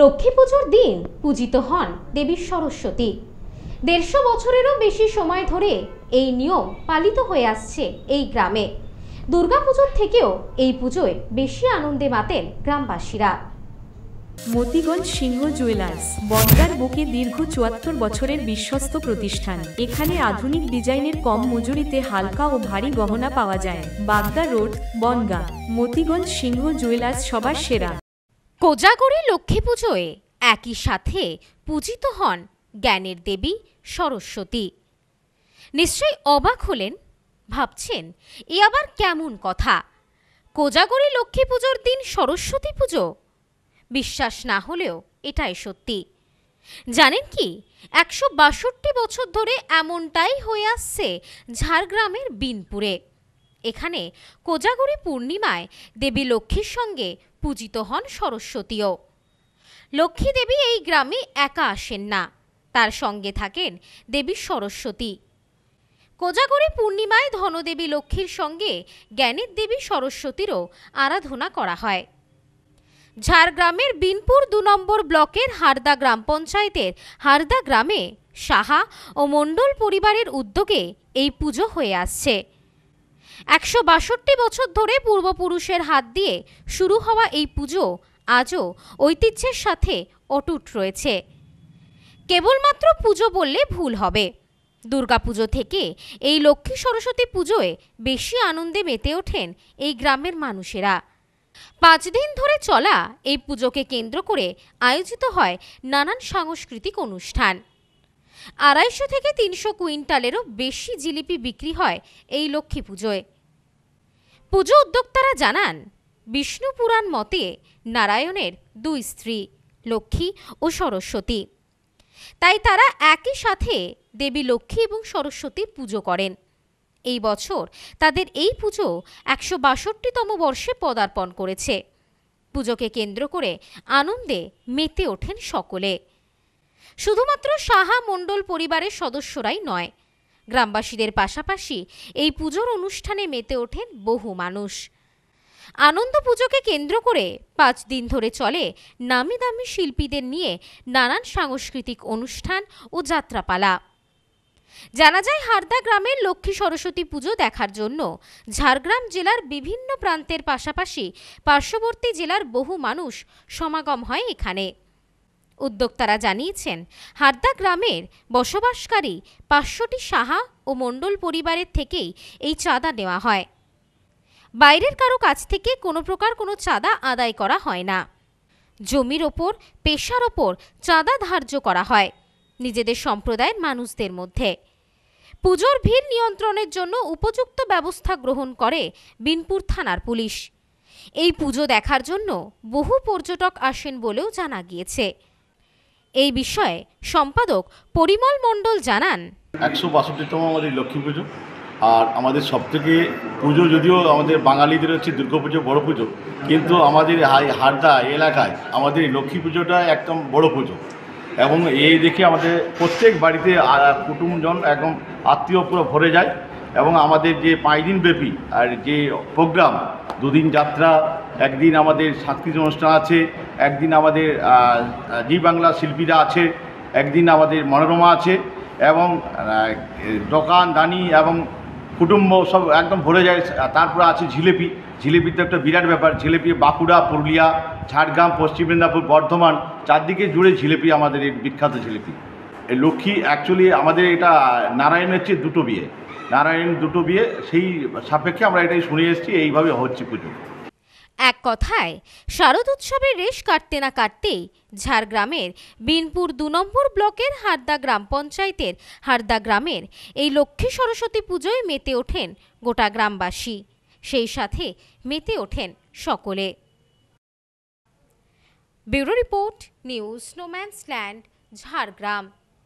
লক্ষ্মী পুজোর দিন পূজিত হন দেবী সরস্বতী দেড়শো বছরেরও বেশি সময় ধরে এই নিয়ম পালিত হয়ে আসছে এই গ্রামে দুর্গাপুজোর থেকেও এই পুজোয় বেশি আনন্দে মাতেন গ্রামবাসীরা মতিগঞ্জ সিংহ জুয়েলার্স বনগার বুকে দীর্ঘ চুয়াত্তর বছরের বিশ্বস্ত প্রতিষ্ঠান এখানে আধুনিক ডিজাইনের কম মজুরিতে হালকা ও ভারী গহনা পাওয়া যায় বাগদা রোড বনগা মতিগঞ্জ সিংহ জুয়েলার্স সবার সেরা কোজাগরী লক্ষ্মী পুজোয় একই সাথে পূজিত হন জ্ঞানের দেবী সরস্বতী নিশ্চয়ই অবাক হলেন ভাবছেন এ আবার কেমন কথা কোজাগরী লক্ষ্মী পুজোর দিন সরস্বতী পুজো বিশ্বাস না হলেও এটাই সত্যি জানেন কি একশো বাষট্টি বছর ধরে এমনটাই হয়ে আসছে ঝাড়গ্রামের বিনপুরে এখানে কোজাগরী পূর্ণিমায় দেবী লক্ষ্মীর সঙ্গে পূজিত হন সরস্বতীও লক্ষ্মী দেবী এই গ্রামে একা আসেন না তার সঙ্গে থাকেন দেবী সরস্বতী কোজাগরী পূর্ণিমায় ধনদেবী লক্ষ্মীর সঙ্গে জ্ঞানের দেবী সরস্বতীরও আরাধনা করা হয় ঝাড়গ্রামের বিনপুর দু নম্বর ব্লকের হারদা গ্রাম পঞ্চায়েতের হারদা গ্রামে সাহা ও মণ্ডল পরিবারের উদ্যোগে এই পুজো হয়ে আসছে একশো বাষট্টি বছর ধরে পূর্বপুরুষের হাত দিয়ে শুরু হওয়া এই পুজো আজও ঐতিহ্যের সাথে অটুট রয়েছে কেবলমাত্র পুজো বললে ভুল হবে দুর্গাপুজো থেকে এই লক্ষ্মী সরস্বতী পুজোয় বেশি আনন্দে মেতে ওঠেন এই গ্রামের মানুষেরা পাঁচ দিন ধরে চলা এই পুজোকে কেন্দ্র করে আয়োজিত হয় নানান সাংস্কৃতিক অনুষ্ঠান আড়াইশো থেকে তিনশো কুইন্টালেরও বেশি জিলিপি বিক্রি হয় এই লক্ষ্মী পুজোয় পুজো উদ্যোক্তারা জানান বিষ্ণু পুরাণ মতে নারায়ণের দুই স্ত্রী লক্ষ্মী ও সরস্বতী তাই তারা একই সাথে দেবী লক্ষ্মী এবং সরস্বতীর পুজো করেন এই বছর তাদের এই পুজো একশো বাষট্টিতম বর্ষে পদার্পণ করেছে পুজোকে কেন্দ্র করে আনন্দে মেতে ওঠেন সকলে শুধুমাত্র সাহা মণ্ডল পরিবারের সদস্যরাই নয় গ্রামবাসীদের পাশাপাশি এই পুজোর অনুষ্ঠানে মেতে ওঠেন বহু মানুষ আনন্দ পুজোকে কেন্দ্র করে পাঁচ দিন ধরে চলে নামি দামি শিল্পীদের নিয়ে নানান সাংস্কৃতিক অনুষ্ঠান ও যাত্রাপালা জানা যায় হারদা গ্রামের লক্ষ্মী সরস্বতী পুজো দেখার জন্য ঝাড়গ্রাম জেলার বিভিন্ন প্রান্তের পাশাপাশি পার্শ্ববর্তী জেলার বহু মানুষ সমাগম হয় এখানে উদ্যোক্তারা জানিয়েছেন হারদা গ্রামের বসবাসকারী পাঁচশোটি সাহা ও মণ্ডল পরিবারের থেকেই এই চাঁদা নেওয়া হয় বাইরের কারো কাছ থেকে কোনো প্রকার কোনো চাঁদা আদায় করা হয় না জমির ওপর পেশার ওপর চাঁদা ধার্য করা হয় নিজেদের সম্প্রদায়ের মানুষদের মধ্যে পুজোর ভিড় নিয়ন্ত্রণের জন্য উপযুক্ত ব্যবস্থা গ্রহণ করে বিনপুর থানার পুলিশ এই পুজো দেখার জন্য বহু পর্যটক আসেন বলেও জানা গিয়েছে এই বিষয়ে সম্পাদক পরিমল মণ্ডল জানান একশো বাষট্টিতম আমাদের লক্ষ্মী পুজো আর আমাদের সবথেকে পুজো যদিও আমাদের বাঙালিদের হচ্ছে দুর্গা পুজো বড় পুজো কিন্তু আমাদের হারদা এলাকায় আমাদের লক্ষ্মী পুজোটা একদম বড় পুজো এবং এই দেখে আমাদের প্রত্যেক বাড়িতে কুটুমজন একদম আত্মীয় পুরো ভরে যায় এবং আমাদের যে পাঁচ দিন ব্যাপী আর যে প্রোগ্রাম দুদিন যাত্রা একদিন আমাদের সাংস্কৃতিক অনুষ্ঠান আছে একদিন আমাদের জি বাংলা শিল্পীরা আছে একদিন আমাদের মনোরমা আছে এবং দোকান দানি এবং কুটুম্ব সব একদম ভরে যায় তারপরে আছে ঝিলেপি জিলেপি তো একটা বিরাট ব্যাপার ঝিলেপি বাঁকুড়া পুরুলিয়া ঝাড়গ্রাম পশ্চিম মেদিনীপুর বর্ধমান চারদিকে জুড়ে ঝিলেপি আমাদের এই বিখ্যাত ঝিলেপি এই লক্ষ্মী অ্যাকচুয়ালি আমাদের এটা নারায়ণের চেয়ে দুটো বিয়ে নারায়ণ দুটো বিয়ে সেই সাপেক্ষে আমরা এটাই শুনে এসেছি এইভাবে হচ্ছে পুজো এক কথায় শারদ উৎসবের রেশ কাটতে না কাটতেই ঝাড়গ্রামের বিনপুর দু নম্বর ব্লকের হারদা গ্রাম পঞ্চায়েতের হারদা গ্রামের এই লক্ষ্মী সরস্বতী পুজোয় মেতে ওঠেন গোটা গ্রামবাসী সেই সাথে মেতে ওঠেন সকলে bureau report news snowman's land Jhargram